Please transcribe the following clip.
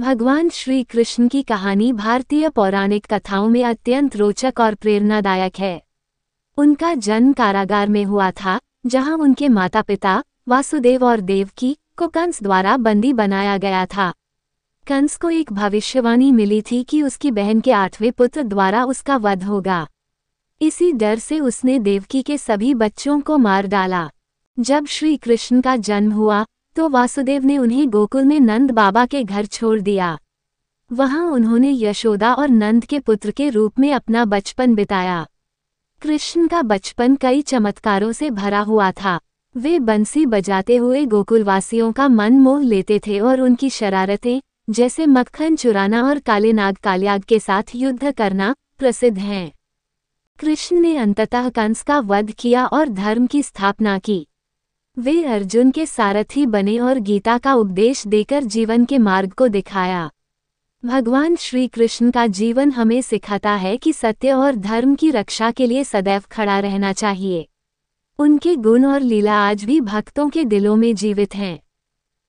भगवान श्री कृष्ण की कहानी भारतीय पौराणिक कथाओं में अत्यंत रोचक और प्रेरणादायक है उनका जन्म कारागार में हुआ था जहां उनके माता पिता वासुदेव और देवकी को कंस द्वारा बंदी बनाया गया था कंस को एक भविष्यवाणी मिली थी कि उसकी बहन के आठवें पुत्र द्वारा उसका वध होगा इसी डर से उसने देवकी के सभी बच्चों को मार डाला जब श्री कृष्ण का जन्म हुआ तो वासुदेव ने उन्हें गोकुल में नंद बाबा के घर छोड़ दिया वहां उन्होंने यशोदा और नंद के पुत्र के रूप में अपना बचपन बिताया कृष्ण का बचपन कई चमत्कारों से भरा हुआ था वे बंसी बजाते हुए गोकुलवासियों का मन मोह लेते थे और उनकी शरारतें जैसे मक्खन चुराना और काले नाग काल्याग के साथ युद्ध करना प्रसिद्ध हैं कृष्ण ने अंततः कंस का वध किया और धर्म की स्थापना की वे अर्जुन के सारथी बने और गीता का उपदेश देकर जीवन के मार्ग को दिखाया भगवान श्री कृष्ण का जीवन हमें सिखाता है कि सत्य और धर्म की रक्षा के लिए सदैव खड़ा रहना चाहिए उनके गुण और लीला आज भी भक्तों के दिलों में जीवित हैं